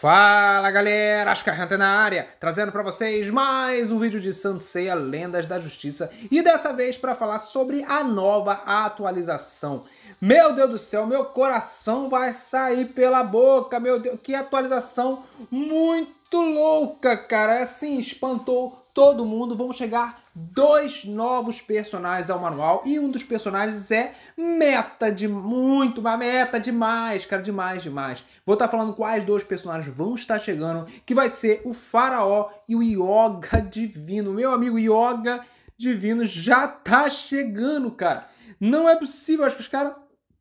Fala galera, Ascarranta é na área, trazendo para vocês mais um vídeo de Santo Ceia Lendas da Justiça e dessa vez para falar sobre a nova atualização. Meu Deus do céu, meu coração vai sair pela boca, meu Deus, que atualização muito louca, cara, é assim, espantou todo mundo, vão chegar dois novos personagens ao manual e um dos personagens é meta de muito, uma meta demais, cara, demais, demais. Vou estar tá falando quais dois personagens vão estar chegando, que vai ser o Faraó e o Yoga Divino. Meu amigo Yoga Divino já tá chegando, cara. Não é possível, acho que os caras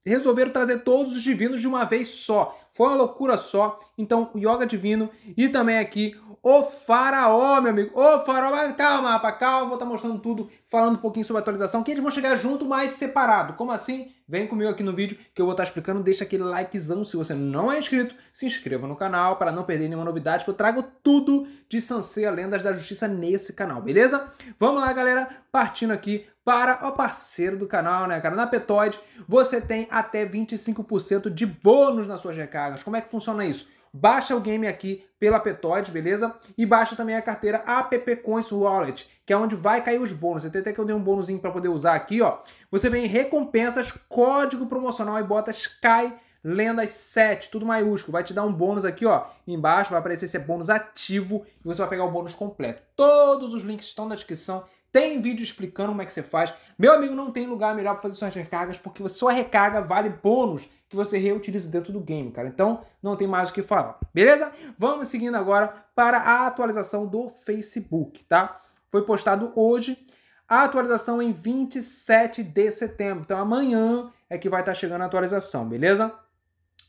resolveram trazer todos os divinos de uma vez só. Foi uma loucura só. Então, o Yoga Divino e também aqui o faraó, meu amigo. O faraó, mas calma, rapaz, calma, vou estar tá mostrando tudo, falando um pouquinho sobre a atualização, que eles vão chegar junto, mas separado. Como assim? Vem comigo aqui no vídeo que eu vou estar tá explicando. Deixa aquele likezão se você não é inscrito. Se inscreva no canal para não perder nenhuma novidade, que eu trago tudo de Sanseia Lendas da Justiça nesse canal, beleza? Vamos lá, galera, partindo aqui para o parceiro do canal, né, cara? Na Petoid, você tem até 25% de bônus nas suas recargas. Como é que funciona isso? baixa o game aqui pela Petoid, beleza? E baixa também a carteira App Coins Wallet, que é onde vai cair os bônus. Eu até que eu dei um bônusinho para poder usar aqui, ó. Você vem em recompensas, código promocional e bota Sky Lendas 7, tudo maiúsculo. Vai te dar um bônus aqui, ó. Embaixo vai aparecer se é bônus ativo e você vai pegar o bônus completo. Todos os links estão na descrição. Tem vídeo explicando como é que você faz. Meu amigo, não tem lugar melhor para fazer suas recargas, porque sua recarga vale bônus que você reutiliza dentro do game, cara. Então, não tem mais o que falar, beleza? Vamos seguindo agora para a atualização do Facebook, tá? Foi postado hoje a atualização em 27 de setembro. Então, amanhã é que vai estar tá chegando a atualização, beleza?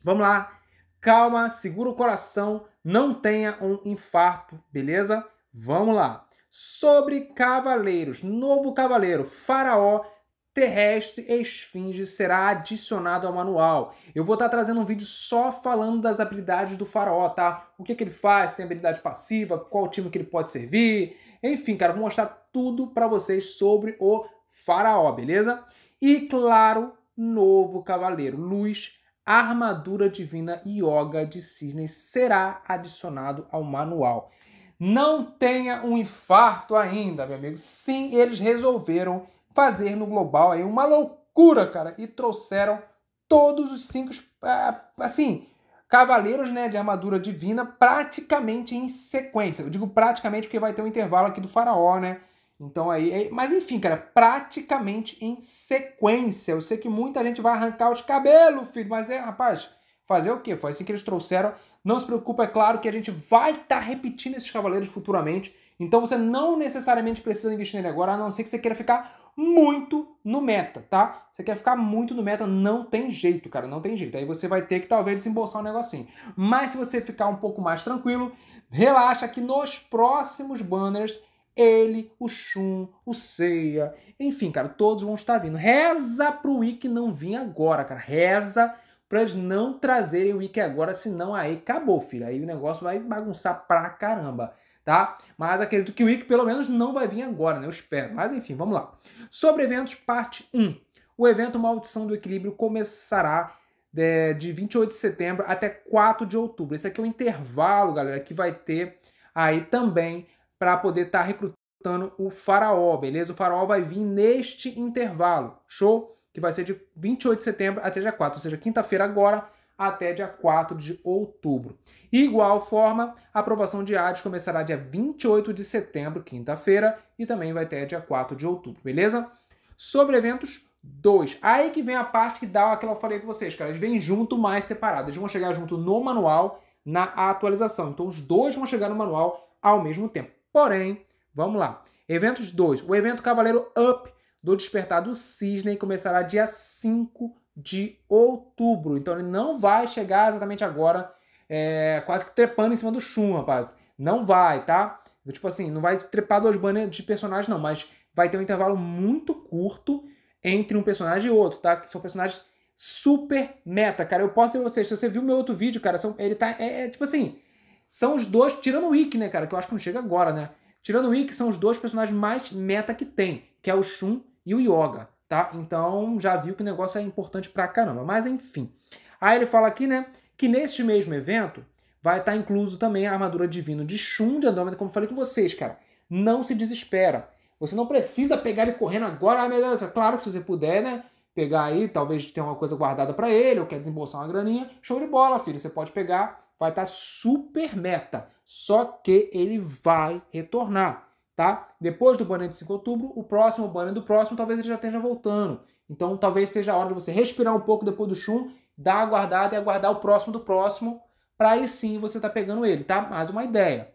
Vamos lá. Calma, segura o coração, não tenha um infarto, beleza? Vamos lá. Sobre Cavaleiros, novo Cavaleiro, Faraó terrestre esfinge será adicionado ao manual. Eu vou estar tá trazendo um vídeo só falando das habilidades do faraó, tá? O que, que ele faz, tem habilidade passiva, qual time que ele pode servir. Enfim, cara, vou mostrar tudo para vocês sobre o faraó, beleza? E claro, novo cavaleiro, luz, armadura divina e yoga de cisne será adicionado ao manual. Não tenha um infarto ainda, meu amigo. Sim, eles resolveram fazer no global aí uma loucura, cara, e trouxeram todos os cinco, é, assim, cavaleiros, né, de armadura divina praticamente em sequência. Eu digo praticamente porque vai ter um intervalo aqui do faraó, né? Então aí, é, mas enfim, cara, praticamente em sequência. Eu sei que muita gente vai arrancar os cabelos, filho, mas é, rapaz, fazer o quê? Foi assim que eles trouxeram. Não se preocupa, é claro que a gente vai estar tá repetindo esses cavaleiros futuramente. Então você não necessariamente precisa investir nele agora, a não ser que você queira ficar muito no meta, tá? Você quer ficar muito no meta, não tem jeito, cara, não tem jeito. Aí você vai ter que talvez desembolsar um negocinho. Mas se você ficar um pouco mais tranquilo, relaxa que nos próximos banners ele, o Shun, o Seiya, enfim, cara, todos vão estar vindo. Reza pro Wiki não vir agora, cara. Reza pra eles não trazerem o Wiki agora, senão aí acabou, filho. Aí o negócio vai bagunçar pra caramba tá? Mas acredito que o Wiki pelo menos não vai vir agora, né? Eu espero. Mas enfim, vamos lá. Sobre eventos, parte 1. O evento Maldição do Equilíbrio começará é, de, de 28 de setembro até 4 de outubro. Esse aqui é o intervalo, galera, que vai ter aí também para poder estar tá recrutando o Faraó, beleza? O Faraó vai vir neste intervalo, show? Que vai ser de 28 de setembro até dia 4, ou seja, quinta-feira agora até dia 4 de outubro. Igual forma, a aprovação de ADES começará dia 28 de setembro, quinta-feira, e também vai até dia 4 de outubro, beleza? Sobre eventos, 2. Aí que vem a parte que dá aquela que eu falei para vocês, cara. Eles vêm junto mais separados? Eles vão chegar junto no manual, na atualização. Então os dois vão chegar no manual ao mesmo tempo. Porém, vamos lá. Eventos 2. O evento Cavaleiro Up do Despertar do Cisne começará dia 5 de outubro. Então ele não vai chegar exatamente agora, é, quase que trepando em cima do Shun, rapaz. Não vai, tá? Tipo assim, não vai trepar duas banners de personagens, não, mas vai ter um intervalo muito curto entre um personagem e outro, tá? Que são personagens super meta, cara. Eu posso dizer vocês, se você viu meu outro vídeo, cara, são, ele tá. É, é, tipo assim. São os dois, tirando o Ik, né, cara? Que eu acho que não chega agora, né? Tirando o Ik, são os dois personagens mais meta que tem, que é o Shun e o Yoga tá? Então já viu que o negócio é importante pra caramba. Mas enfim. Aí ele fala aqui, né, que neste mesmo evento vai estar tá incluso também a armadura divina de Shun de Andrômeda, como eu falei com vocês, cara. Não se desespera. Você não precisa pegar ele correndo agora, ah, meu Deus. É claro que se você puder, né, pegar aí, talvez tenha uma coisa guardada para ele, ou quer desembolsar uma graninha, show de bola, filho. Você pode pegar, vai estar tá super meta. Só que ele vai retornar tá? Depois do banner de 5 de outubro, o próximo banner do próximo talvez ele já esteja voltando. Então talvez seja a hora de você respirar um pouco depois do chum, dar guardada e aguardar o próximo do próximo, para aí sim você tá pegando ele, tá? Mais uma ideia.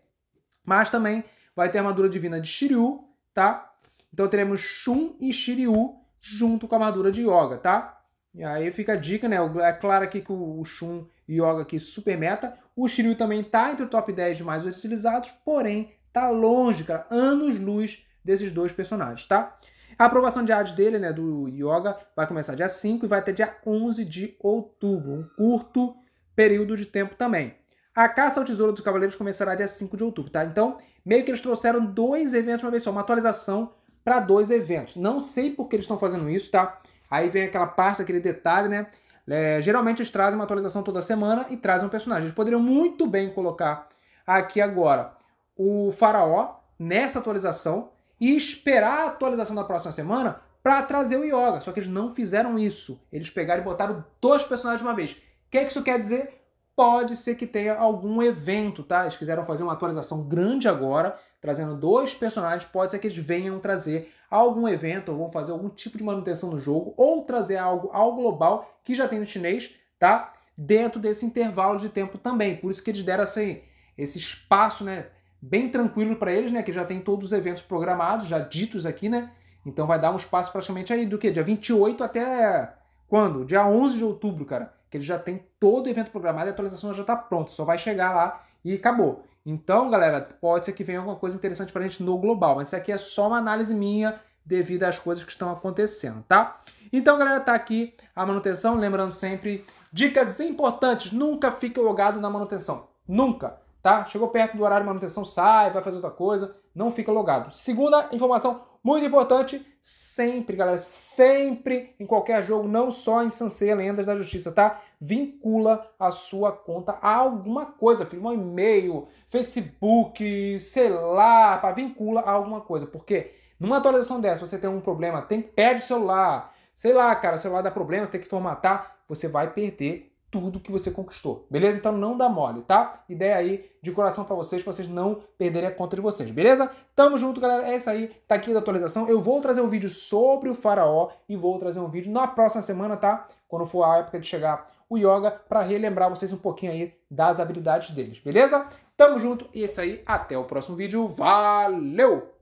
Mas também vai ter a armadura divina de Shiryu, tá? Então teremos Shun e Shiryu junto com a armadura de Yoga, tá? E aí fica a dica, né? É claro aqui que o Shun e Yoga aqui super meta. O Shiryu também tá entre o top 10 de mais utilizados, porém Tá longe, cara, anos-luz desses dois personagens, tá? A aprovação de ads dele, né, do Yoga, vai começar dia 5 e vai até dia 11 de outubro, um curto período de tempo também. A Caça ao Tesouro dos Cavaleiros começará dia 5 de outubro, tá? Então, meio que eles trouxeram dois eventos uma vez só, uma atualização para dois eventos. Não sei por que eles estão fazendo isso, tá? Aí vem aquela parte, aquele detalhe, né? É, geralmente eles trazem uma atualização toda semana e trazem um personagem. Eles poderiam muito bem colocar aqui agora o Faraó nessa atualização e esperar a atualização da próxima semana para trazer o Yoga. Só que eles não fizeram isso. Eles pegaram e botaram dois personagens de uma vez. O que, é que isso quer dizer? Pode ser que tenha algum evento, tá? Eles quiseram fazer uma atualização grande agora, trazendo dois personagens. Pode ser que eles venham trazer algum evento, ou vão fazer algum tipo de manutenção no jogo, ou trazer algo ao global que já tem no chinês, tá? Dentro desse intervalo de tempo também. Por isso que eles deram assim, esse espaço, né? bem tranquilo para eles, né? Que já tem todos os eventos programados, já ditos aqui, né? Então vai dar um espaço praticamente aí do que? Dia 28 até quando? Dia 11 de outubro, cara. Que ele já tem todo o evento programado e a atualização já está pronta. Só vai chegar lá e acabou. Então, galera, pode ser que venha alguma coisa interessante para a gente no global. Mas isso aqui é só uma análise minha devido às coisas que estão acontecendo, tá? Então, galera, tá aqui a manutenção. Lembrando sempre, dicas importantes. Nunca fique logado na manutenção. Nunca tá? Chegou perto do horário de manutenção, sai, vai fazer outra coisa, não fica logado. Segunda informação muito importante, sempre, galera, sempre em qualquer jogo, não só em Sansei Lendas da Justiça, tá? Vincula a sua conta a alguma coisa, filho, um e-mail, Facebook, sei lá, pá, vincula a alguma coisa, porque numa atualização dessa você tem um problema, tem perde o celular, sei lá, cara, o celular dá problema, você tem que formatar, você vai perder tudo que você conquistou, beleza? Então não dá mole, tá? Ideia aí de coração para vocês, para vocês não perderem a conta de vocês, beleza? Tamo junto, galera. É isso aí, tá aqui da atualização. Eu vou trazer um vídeo sobre o faraó e vou trazer um vídeo na próxima semana, tá? Quando for a época de chegar o yoga, para relembrar vocês um pouquinho aí das habilidades deles, beleza? Tamo junto e é isso aí. Até o próximo vídeo. Valeu!